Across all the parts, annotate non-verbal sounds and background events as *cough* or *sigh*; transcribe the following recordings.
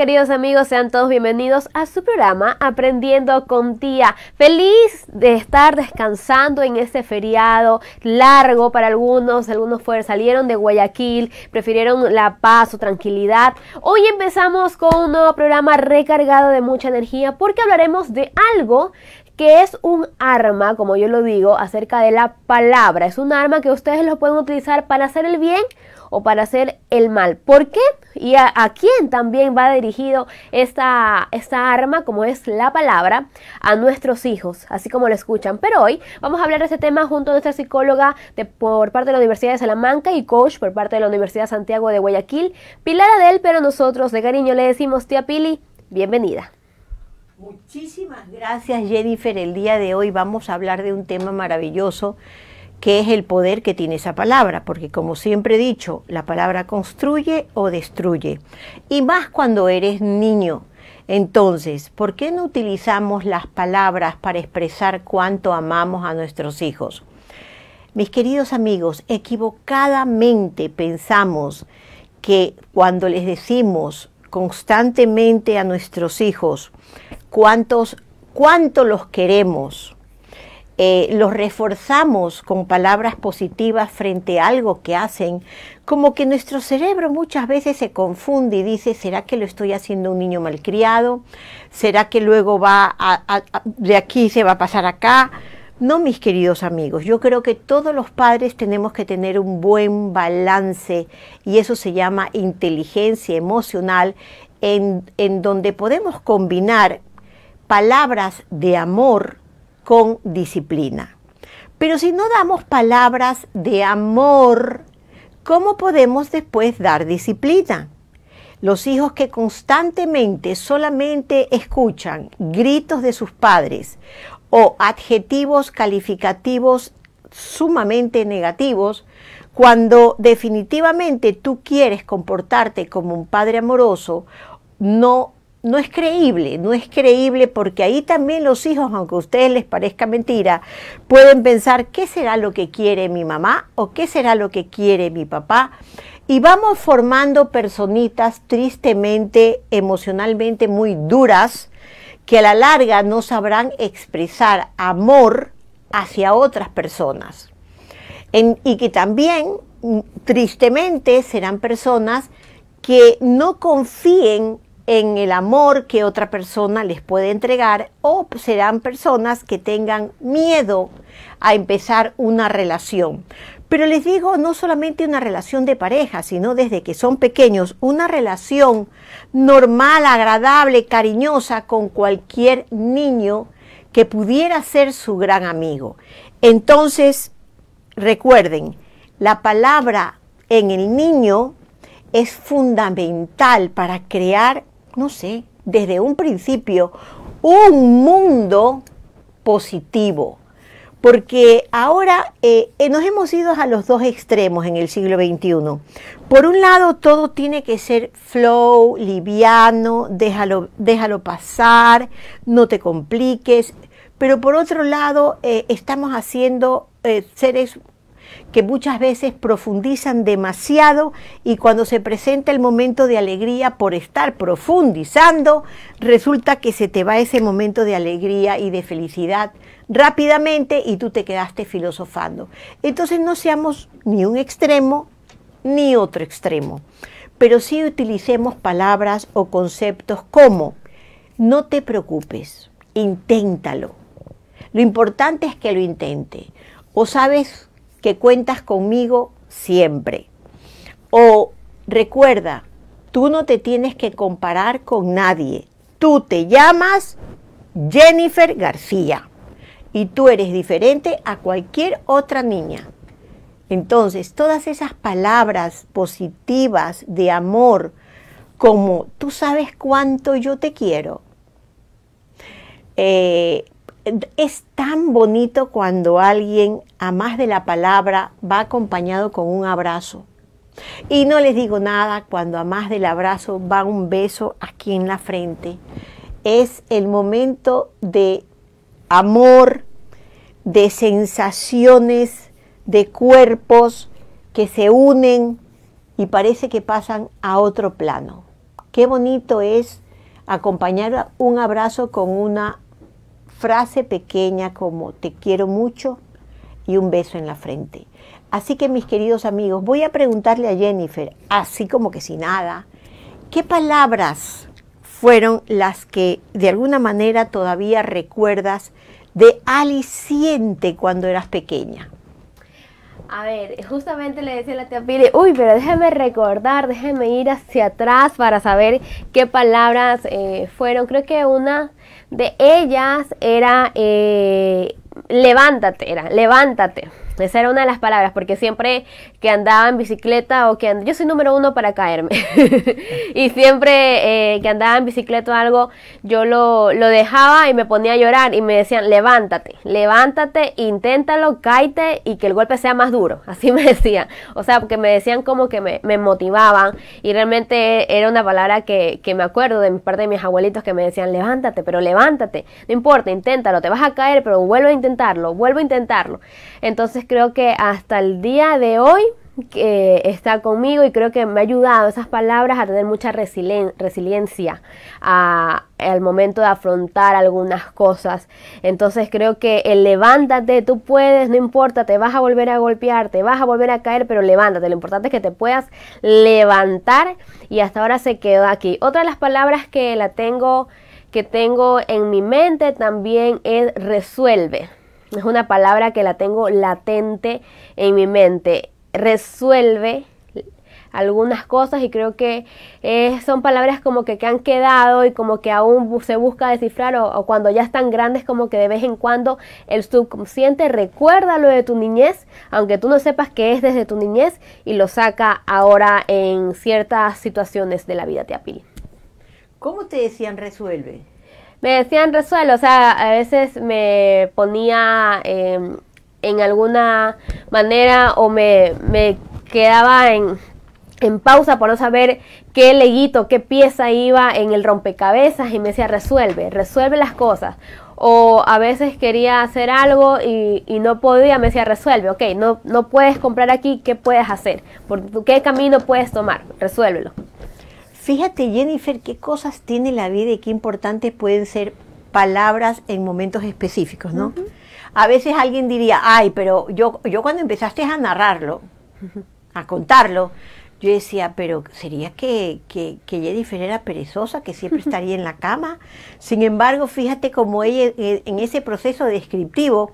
queridos amigos, sean todos bienvenidos a su programa Aprendiendo con Tía. Feliz de estar descansando en este feriado largo para algunos. Algunos fueron, salieron de Guayaquil, prefirieron la paz o tranquilidad. Hoy empezamos con un nuevo programa recargado de mucha energía porque hablaremos de algo que es un arma, como yo lo digo, acerca de la palabra. Es un arma que ustedes lo pueden utilizar para hacer el bien o para hacer el mal. ¿Por qué? ¿Y a, quién también va dirigido esta, esta arma, como es la palabra, a nuestros hijos, así como lo escuchan? Pero hoy vamos a hablar de este tema junto a nuestra psicóloga de, por parte de la Universidad de Salamanca y coach por parte de la Universidad Santiago de Guayaquil, Pilar Adel, pero nosotros de cariño le decimos, tía Pili, bienvenida. Muchísimas gracias Jennifer. El día de hoy vamos a hablar de un tema maravilloso Qué es el poder que tiene esa palabra, porque como siempre he dicho, la palabra construye o destruye, y más cuando eres niño. Entonces, ¿por qué no utilizamos las palabras para expresar cuánto amamos a nuestros hijos? Mis queridos amigos, equivocadamente pensamos que cuando les decimos constantemente a nuestros hijos cuántos, cuánto los queremos, eh, los reforzamos con palabras positivas frente a algo que hacen, como que nuestro cerebro muchas veces se confunde y dice, ¿será que lo estoy haciendo un niño malcriado? ¿Será que luego va de aquí se va a pasar acá? No, mis queridos amigos, yo creo que todos los padres tenemos que tener un buen balance y eso se llama inteligencia emocional en donde podemos combinar palabras de amor con disciplina. Pero si no damos palabras de amor, ¿cómo podemos después dar disciplina? Los hijos que constantemente solamente escuchan gritos de sus padres o adjetivos calificativos sumamente negativos, cuando definitivamente tú quieres comportarte como un padre amoroso, no no es creíble, no es creíble porque ahí también los hijos, aunque a ustedes les parezca mentira, pueden pensar qué será lo que quiere mi mamá o qué será lo que quiere mi papá. Y vamos formando personitas tristemente, emocionalmente muy duras, que a la larga no sabrán expresar amor hacia otras personas. y que también, mm, tristemente, serán personas que no confíen en el amor que otra persona les puede entregar o serán personas que tengan miedo a empezar una relación. Pero les digo, no solamente una relación de pareja, sino desde que son pequeños, una relación normal, agradable, cariñosa con cualquier niño que pudiera ser su gran amigo. Entonces, recuerden, la palabra en el niño es fundamental para crear no sé, desde un principio, un mundo positivo. Porque ahora eh, eh, nos hemos ido a los dos extremos en el siglo XXI. Por un lado, todo tiene que ser flow, liviano, déjalo, déjalo pasar, no te compliques. Pero por otro lado, eh, estamos haciendo seres que muchas veces profundizan demasiado y cuando se presenta el momento de alegría por estar profundizando, resulta que se te va ese momento de alegría y de felicidad rápidamente y tú te quedaste filosofando. Entonces no seamos ni un extremo ni otro extremo, pero sí utilicemos palabras o conceptos como no te preocupes, inténtalo. Lo importante es que lo intente. O sabes que cuentas conmigo siempre. O recuerda, tú no te tienes que comparar con nadie. Tú te llamas Jennifer García y tú eres diferente a cualquier otra niña. Entonces, todas esas palabras positivas de amor, como tú sabes cuánto yo te quiero, eh, es tan bonito cuando alguien, a más de la palabra, va acompañado con un abrazo. Y no les digo nada cuando a más del abrazo va un beso aquí en la frente. Es el momento de amor, de sensaciones, de cuerpos que se unen y parece que pasan a otro plano. Qué bonito es acompañar un abrazo con una frase pequeña como te quiero mucho y un beso en la frente. Así que mis queridos amigos, voy a preguntarle a Jennifer, así como que sin nada, ¿qué palabras fueron las que de alguna manera todavía recuerdas de aliciente cuando eras pequeña? A ver, justamente le decía la tía Pili, uy, pero déjeme recordar, déjeme ir hacia atrás para saber qué palabras eh, fueron. Creo que una de ellas era eh, levántate, era levántate. Esa era una de las palabras, porque siempre que andaba en bicicleta o que and... yo soy número uno para caerme. *laughs* y siempre eh, que andaba en bicicleta o algo, yo lo, lo, dejaba y me ponía a llorar y me decían, levántate, levántate, inténtalo, cáete y que el golpe sea más duro. *laughs* Así me decían. O sea, porque me decían como que me, motivaban y realmente era una palabra que, me acuerdo de mi parte de mis abuelitos que me decían, levántate, pero levántate, no importa, inténtalo, te vas a caer, pero vuelvo a intentarlo, vuelvo a intentarlo. Entonces, creo que hasta el día de hoy que está conmigo y creo que me ha ayudado esas palabras a tener mucha resiliencia al momento de afrontar algunas cosas. Entonces creo que el levántate, tú puedes, no importa, te vas a volver a golpear, te vas a volver a caer, pero levántate. Lo importante es que te puedas levantar y hasta ahora se quedó aquí. Otra de las palabras que la tengo, que tengo en mi mente también es resuelve es una palabra que la tengo latente en mi mente. Resuelve algunas cosas y creo que eh, son palabras como que, que, han quedado y como que aún se busca descifrar o, cuando ya están grandes como que de vez en cuando el subconsciente recuerda lo de tu niñez, aunque tú no sepas que es desde tu niñez y lo saca ahora en ciertas situaciones de la vida, te apila. ¿Cómo te decían resuelve? me decían resuelve, o sea, a veces me ponía em, en alguna manera o me, quedaba en, pausa por no saber qué leguito, qué pieza iba en el rompecabezas y me decía resuelve, resuelve las cosas. O a veces quería hacer algo y, y no podía, me decía resuelve, ok, no, no puedes comprar aquí, ¿qué puedes hacer? qué camino puedes tomar? Resuélvelo. Fíjate Jennifer, qué cosas tiene la vida y qué importantes pueden ser palabras en momentos específicos, ¿no? A veces alguien diría, ay, pero yo, yo cuando empezaste a narrarlo, a contarlo, yo decía, pero ¿sería que, que, que, Jennifer era perezosa, que siempre estaría en la cama? Sin embargo, fíjate cómo ella eh, en ese proceso descriptivo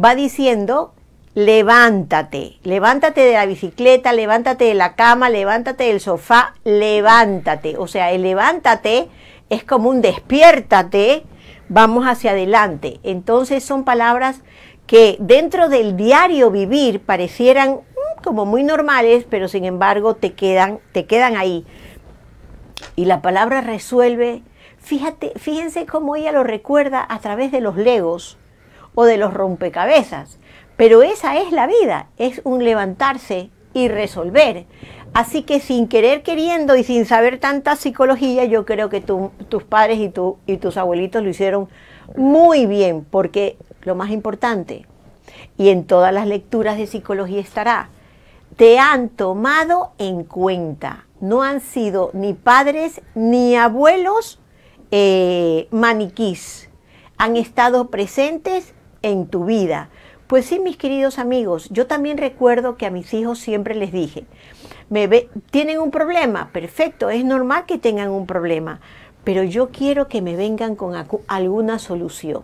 va diciendo levántate, levántate de la bicicleta, levántate de la cama, levántate del sofá, levántate. O sea, el levántate es como un despiértate, vamos hacia adelante. Entonces son palabras que dentro del diario vivir parecieran mm, como muy normales, pero sin embargo te quedan, te quedan ahí. Y la palabra resuelve, fíjate, fíjense cómo ella lo recuerda a través de los legos o de los rompecabezas. Pero esa es la vida, es un levantarse y resolver. Así que sin querer queriendo y sin saber tanta psicología, yo creo que tus padres y, tus abuelitos lo hicieron muy bien, porque lo más importante, y en todas las lecturas de psicología estará, te han tomado en cuenta. No han sido ni padres ni abuelos eh, maniquís. Han estado presentes en tu vida. Pues sí, mis queridos amigos, yo también recuerdo que a mis hijos siempre les dije, me tienen un problema, perfecto, es normal que tengan un problema, pero yo quiero que me vengan con alguna solución.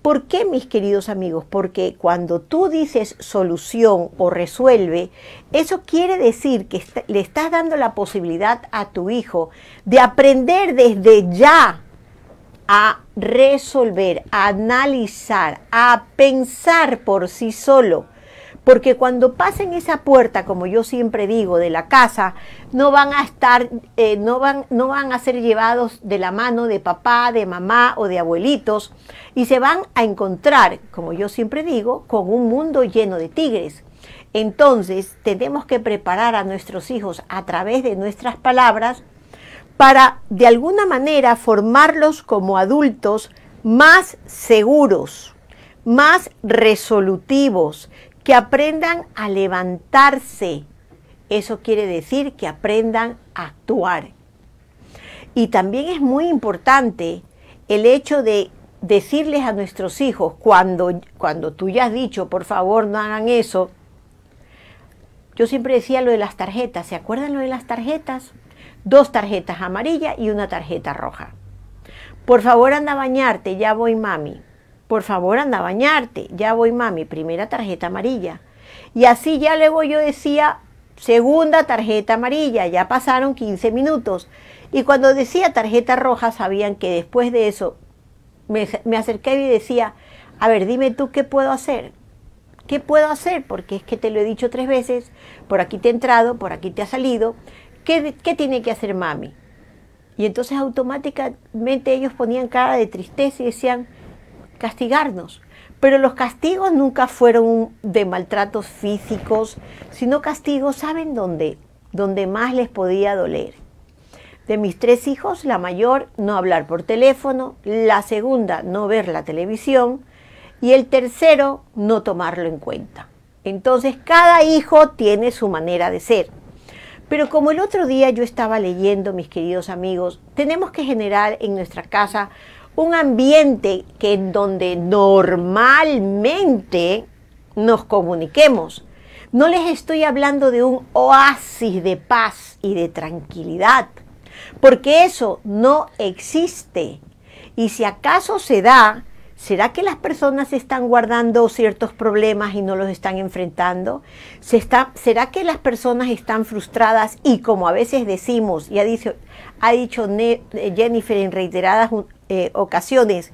¿Por qué, mis queridos amigos? Porque cuando tú dices solución o resuelve, eso quiere decir que le estás dando la posibilidad a tu hijo de aprender desde ya a resolver, analizar, a pensar por sí solo. Porque cuando pasen esa puerta, como yo siempre digo, de la casa, no van a estar, eh, no, van, no van a ser llevados de la mano de papá, de mamá o de abuelitos, y se van a encontrar, como yo siempre digo, con un mundo lleno de tigres. Entonces, tenemos que preparar a nuestros hijos a través de nuestras palabras para de alguna manera formarlos como adultos más seguros, más resolutivos, que aprendan a levantarse. Eso quiere decir que aprendan a actuar. Y también es muy importante el hecho de decirles a nuestros hijos, cuando, cuando tú ya has dicho, por favor, no hagan eso, yo siempre decía lo de las tarjetas, ¿se acuerdan lo de las tarjetas? dos tarjetas amarillas y una tarjeta roja. Por favor, anda a bañarte, ya voy mami. Por favor, anda a bañarte, ya voy mami. Primera tarjeta amarilla. Y así ya luego yo decía, segunda tarjeta amarilla, ya pasaron 15 minutos. Y cuando decía tarjeta roja, sabían que después de eso me, acerqué y decía, a ver, dime tú qué puedo hacer. ¿Qué puedo hacer? Porque es que te lo he dicho tres veces, por aquí te he entrado, por aquí te ha salido, ¿qué, tiene que hacer mami? Y entonces automáticamente ellos ponían cara de tristeza y decían, castigarnos. Pero los castigos nunca fueron de maltratos físicos, sino castigos, ¿saben dónde? Donde más les podía doler. De mis tres hijos, la mayor, no hablar por teléfono, la segunda, no ver la televisión y el tercero, no tomarlo en cuenta. Entonces, cada hijo tiene su manera de ser. Pero como el otro día yo estaba leyendo, mis queridos amigos, tenemos que generar en nuestra casa un ambiente que donde normalmente nos comuniquemos. No les estoy hablando de un oasis de paz y de tranquilidad, porque eso no existe. Y si acaso se da, ¿Será que las personas están guardando ciertos problemas y no los están enfrentando? ¿Se está, ¿Será que las personas están frustradas y como a veces decimos, y ha dicho, ha dicho eh, Jennifer en reiteradas eh, ocasiones,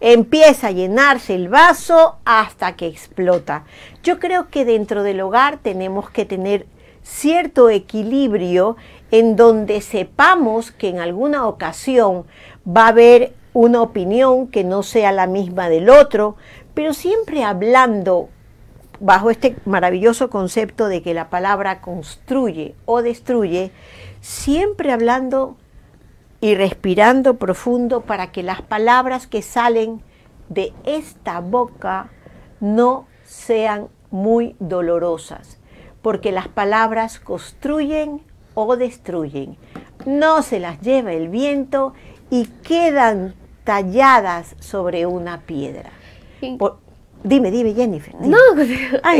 empieza a llenarse el vaso hasta que explota? Yo creo que dentro del hogar tenemos que tener cierto equilibrio en donde sepamos que en alguna ocasión va a haber una opinión que no sea la misma del otro, pero siempre hablando bajo este maravilloso concepto de que la palabra construye o destruye, siempre hablando y respirando profundo para que las palabras que salen de esta boca no sean muy dolorosas, porque las palabras construyen o destruyen. No se las lleva el viento y quedan talladas sobre una piedra. dime, dime, Jennifer. No, *laughs* pues, ah,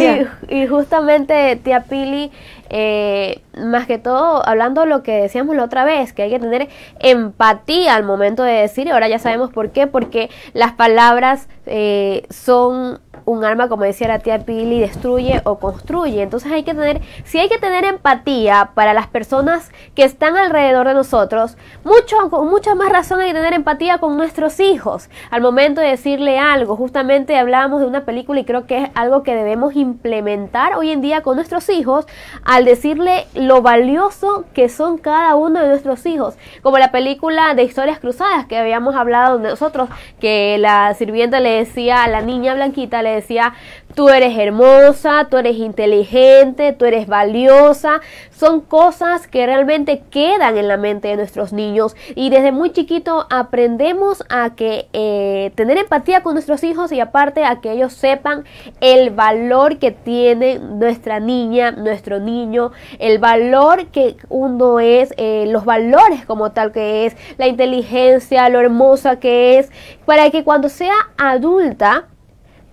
y, justamente, tía Pili, eh, más que todo, hablando lo que decíamos la otra vez, que hay que tener empatía al momento de decir, y ahora ya sabemos por qué, porque las palabras eh, son un arma, como decía la tía Pili, destruye o construye. Entonces hay que tener, si hay que tener empatía para las personas que están alrededor de nosotros, mucho, con mucha más razón hay que tener empatía con nuestros hijos al momento de decirle algo. Justamente hablábamos de una película y creo que es algo que debemos implementar hoy en día con nuestros hijos al decirle lo valioso que son cada uno de nuestros hijos. Como la película de historias cruzadas que habíamos hablado nosotros, que la sirvienta le decía a la niña blanquita, le decía, tú eres hermosa, tú eres inteligente, tú eres valiosa. Son cosas que realmente quedan en la mente de nuestros niños y desde muy chiquito aprendemos a que eh, tener empatía con nuestros hijos y aparte a que ellos sepan el valor que tiene nuestra niña, nuestro niño, el valor que uno es, eh, los valores como tal que es, la inteligencia, lo hermosa que es, para que cuando sea adulta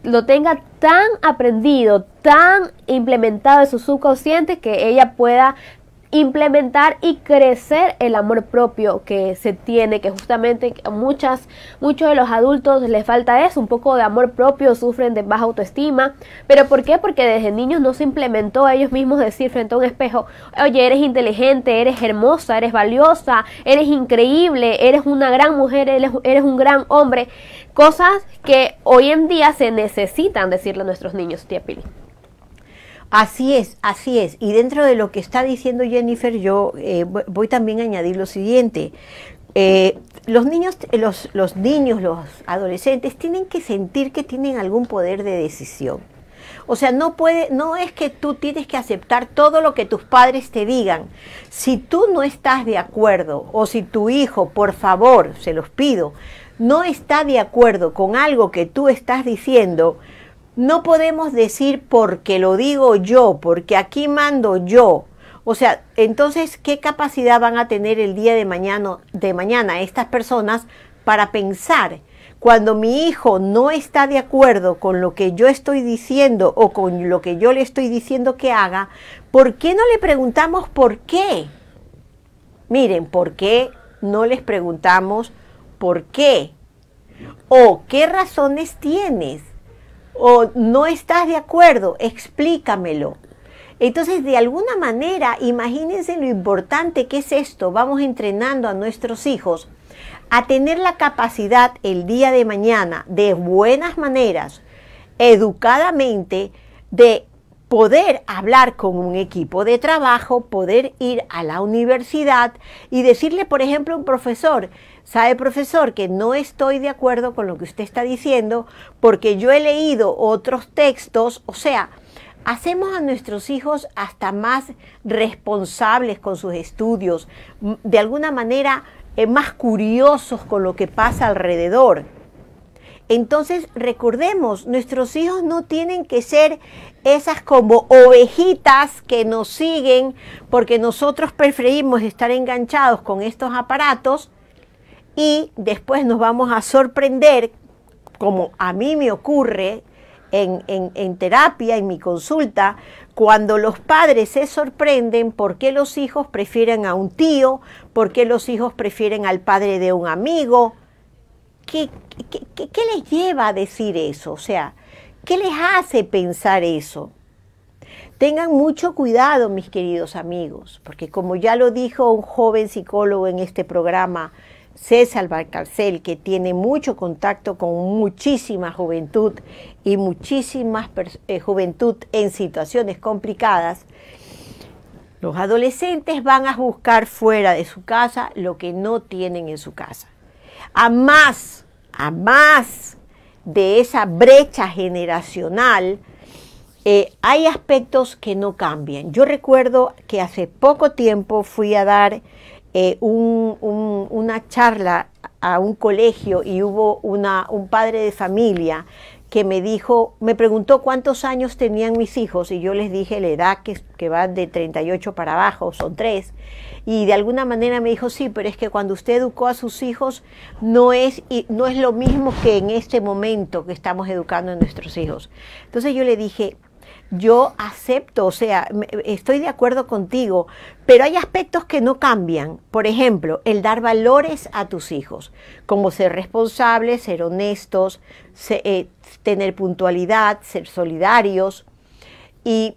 lo tenga tan aprendido, tan implementado en su subconsciente que ella pueda implementar y crecer el amor propio que se tiene, que justamente muchas, muchos de los adultos les falta eso, un poco de amor propio, sufren de baja autoestima. ¿Pero por qué? Porque desde niños no se implementó a ellos mismos decir frente a un espejo, oye, eres inteligente, eres hermosa, eres valiosa, eres increíble, eres una gran mujer, eres, eres un gran hombre. Cosas que hoy en día se necesitan decirle a nuestros niños, tía Pili. Así es, así es. Y dentro de lo que está diciendo Jennifer, yo eh, voy también a añadir lo siguiente. Eh, los niños, los, los niños, los adolescentes tienen que sentir que tienen algún poder de decisión. O sea, no puede, no es que tú tienes que aceptar todo lo que tus padres te digan. Si tú no estás de acuerdo, o si tu hijo, por favor, se los pido, no está de acuerdo con algo que tú estás diciendo, no podemos decir porque lo digo yo, porque aquí mando yo. O sea, entonces, ¿qué capacidad van a tener el día de mañana, de mañana estas personas para pensar? Cuando mi hijo no está de acuerdo con lo que yo estoy diciendo o con lo que yo le estoy diciendo que haga, ¿por qué no le preguntamos por qué? Miren, ¿por qué no les preguntamos por qué? ¿O qué razones tienes? o no estás de acuerdo, explícamelo. Entonces, de alguna manera, imagínense lo importante que es esto. Vamos entrenando a nuestros hijos a tener la capacidad el día de mañana, de buenas maneras, educadamente, de poder hablar con un equipo de trabajo, poder ir a la universidad y decirle, por ejemplo, a un profesor, sabe profesor que no estoy de acuerdo con lo que usted está diciendo porque yo he leído otros textos, o sea, hacemos a nuestros hijos hasta más responsables con sus estudios, de alguna manera eh, más curiosos con lo que pasa alrededor. Entonces, recordemos, nuestros hijos no tienen que ser esas como ovejitas que nos siguen porque nosotros preferimos estar enganchados con estos aparatos y después nos vamos a sorprender, como a mí me ocurre en, terapia, en mi consulta, cuando los padres se sorprenden por qué los hijos prefieren a un tío, por qué los hijos prefieren al padre de un amigo, ¿qué, les lleva a decir eso? O sea, ¿qué les hace pensar eso? Tengan mucho cuidado, mis queridos amigos, porque como ya lo dijo un joven psicólogo en este programa, César Valcarcel, que tiene mucho contacto con muchísima juventud y muchísima eh, juventud en situaciones complicadas, los adolescentes van a buscar fuera de su casa lo que no tienen en su casa. A más Además de esa brecha generacional, eh, hay aspectos que no cambian. Yo recuerdo que hace poco tiempo fui a dar eh, una charla a un colegio y hubo un padre de familia que me dijo, me preguntó cuántos años tenían mis hijos y yo les dije la edad que, que va de 38 para abajo, son tres. Y de alguna manera me dijo, sí, pero es que cuando usted educó a sus hijos no es, no es lo mismo que en este momento que estamos educando a nuestros hijos. Entonces yo le dije, yo acepto, o sea, estoy de acuerdo contigo, pero hay aspectos que no cambian. Por ejemplo, el dar valores a tus hijos, como ser responsables, ser honestos, eh, tener puntualidad, ser solidarios. Y,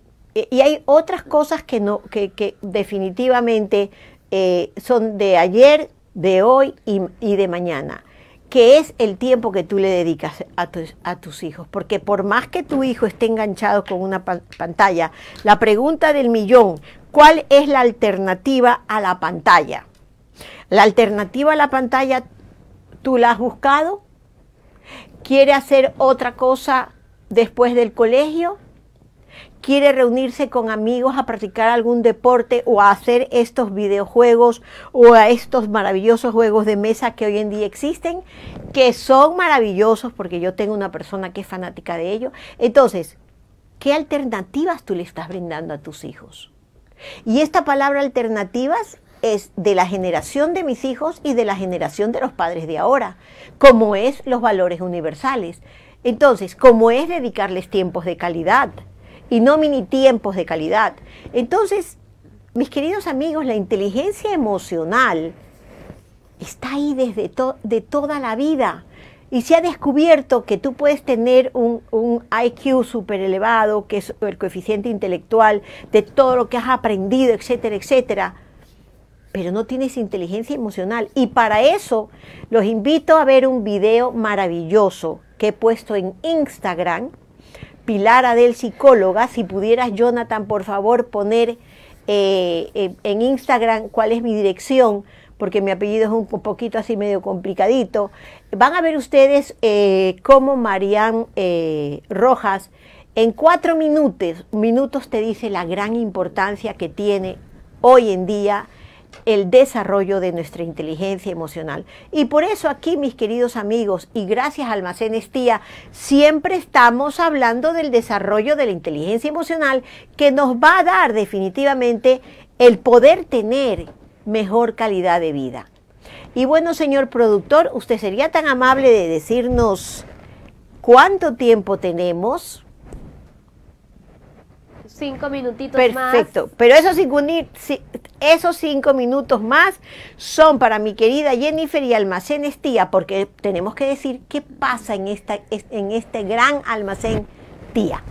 hay otras cosas que, no, que, definitivamente eh, son de ayer, de hoy y de mañana que es el tiempo que tú le dedicas a, tus hijos. Porque por más que tu hijo esté enganchado con una pantalla, la pregunta del millón, ¿cuál es la alternativa a la pantalla? La alternativa a la pantalla, ¿tú la has buscado? ¿Quiere hacer otra cosa después del colegio? quiere reunirse con amigos a practicar algún deporte o a hacer estos videojuegos o a estos maravillosos juegos de mesa que hoy en día existen, que son maravillosos porque yo tengo una persona que es fanática de ello. Entonces, ¿qué alternativas tú le estás brindando a tus hijos? Y esta palabra alternativas es de la generación de mis hijos y de la generación de los padres de ahora, como es los valores universales. Entonces, ¿cómo es dedicarles tiempos de calidad? y no mini tiempos de calidad. Entonces, mis queridos amigos, la inteligencia emocional está ahí desde de toda la vida. Y se ha descubierto que tú puedes tener un, un IQ súper elevado, que es el coeficiente intelectual de todo lo que has aprendido, etcétera, etcétera, pero no tienes inteligencia emocional. Y para eso los invito a ver un video maravilloso que he puesto en Instagram, Pilar Adel Psicóloga, si pudieras, Jonathan, por favor, poner eh, eh, en Instagram cuál es mi dirección, porque mi apellido es un poquito así medio complicadito. Van a ver ustedes eh, cómo Marian Rojas en cuatro minutos, minutos te dice la gran importancia que tiene hoy en día el desarrollo de nuestra inteligencia emocional. Y por eso aquí, mis queridos amigos, y gracias a Almacenes Tía, siempre estamos hablando del desarrollo de la inteligencia emocional que nos va a dar definitivamente el poder tener mejor calidad de vida. Y bueno, señor productor, usted sería tan amable de decirnos cuánto tiempo tenemos minutitos Perfecto. más. Perfecto, pero esos cinco, esos minutos más son para mi querida Jennifer y Almacenes Tía, porque tenemos que decir qué pasa en, esta, en este gran almacén Tía.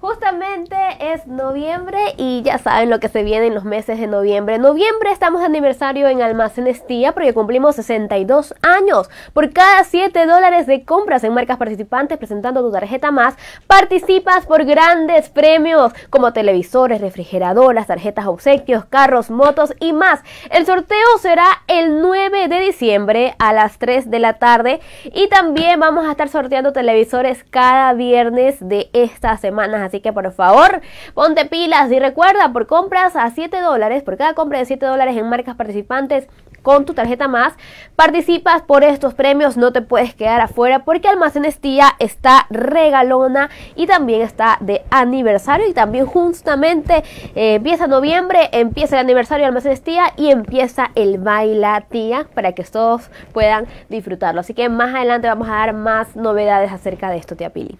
Justamente es noviembre y ya saben lo que se viene en los meses de noviembre. noviembre estamos de aniversario en Almacenes Tía porque cumplimos 62 años. Por cada 7 dólares de compras en marcas participantes presentando tu tarjeta más, participas por grandes premios como televisores, refrigeradoras, tarjetas obsequios, carros, motos y más. El sorteo será el 9 de diciembre a las 3 de la tarde y también vamos a estar sorteando televisores cada viernes de esta semana Así que por favor, ponte pilas y recuerda, por compras a 7 dólares, por cada compra de 7 dólares en marcas participantes, con tu tarjeta más, participas por estos premios, no te puedes quedar afuera porque Almacenes Tía está regalona y también está de aniversario y también justamente eh, empieza noviembre, empieza el aniversario de Almacenes Tía y empieza el Baila Tía para que todos puedan disfrutarlo. Así que más adelante vamos a dar más novedades acerca de esto, tía Pili.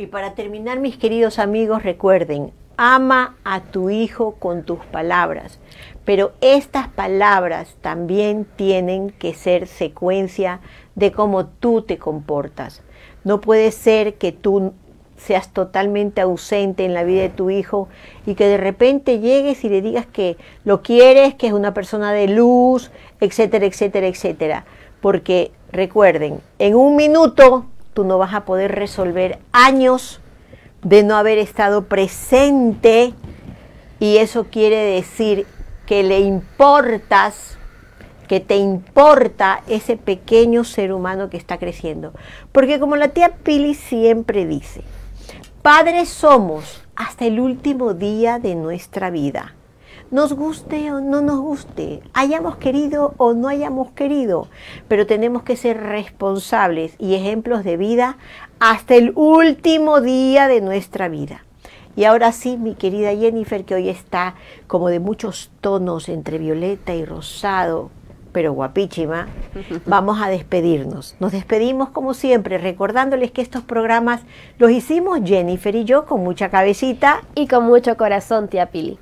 Y para terminar, mis queridos amigos, recuerden, ama a tu hijo con tus palabras, pero estas palabras también tienen que ser secuencia de cómo tú te comportas. No puede ser que tú seas totalmente ausente en la vida de tu hijo y que de repente llegues y le digas que lo quieres, que es una persona de luz, etcétera, etcétera, etcétera. Porque recuerden, en un minuto tú no vas a poder resolver años de no haber estado presente y eso quiere decir que le importas, que te importa ese pequeño ser humano que está creciendo. Porque como la tía Pili siempre dice, padres somos hasta el último día de nuestra vida nos guste o no nos guste, hayamos querido o no hayamos querido, pero tenemos que ser responsables y ejemplos de vida hasta el último día de nuestra vida. Y ahora sí, mi querida Jennifer, que hoy está como de muchos tonos entre violeta y rosado, pero guapísima, *laughs* vamos a despedirnos. Nos despedimos como siempre, recordándoles que estos programas los hicimos Jennifer y yo con mucha cabecita. Y con mucho corazón, tía Pili.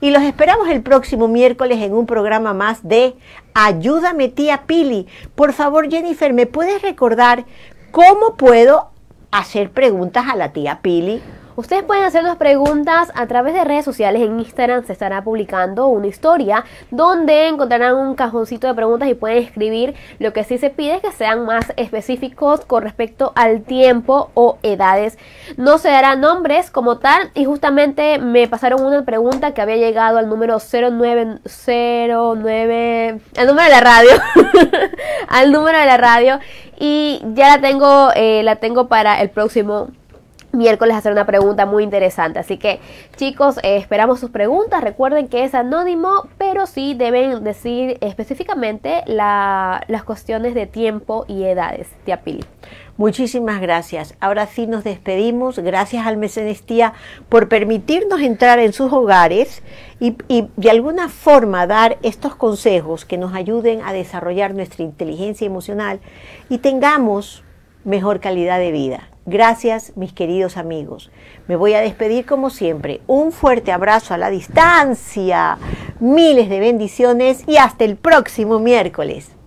Y los esperamos el próximo miércoles en un programa más de Ayúdame tía Pili. Por favor, Jennifer, ¿me puedes recordar cómo puedo hacer preguntas a la tía Pili? Ustedes pueden hacer las preguntas a través de redes sociales. En Instagram se estará publicando una historia donde encontrarán un cajoncito de preguntas y pueden escribir. Lo que sí se pide es que sean más específicos con respecto al tiempo o edades. No se darán nombres como tal. Y justamente me pasaron una pregunta que había llegado al número 0909. Al número de la radio. *laughs* al número de la radio. Y ya la tengo, eh, la tengo para el próximo miércoles hacer una pregunta muy interesante. Así que chicos, eh, esperamos sus preguntas. Recuerden que es anónimo, pero sí deben decir específicamente las cuestiones de tiempo y edades. Tía Pili. Muchísimas gracias. Ahora sí nos despedimos. Gracias al Mesenestía por permitirnos entrar en sus hogares y, y, de alguna forma dar estos consejos que nos ayuden a desarrollar nuestra inteligencia emocional y tengamos mejor calidad de vida. Gracias, mis queridos amigos. Me voy a despedir como siempre. Un fuerte abrazo a la distancia, miles de bendiciones y hasta el próximo miércoles.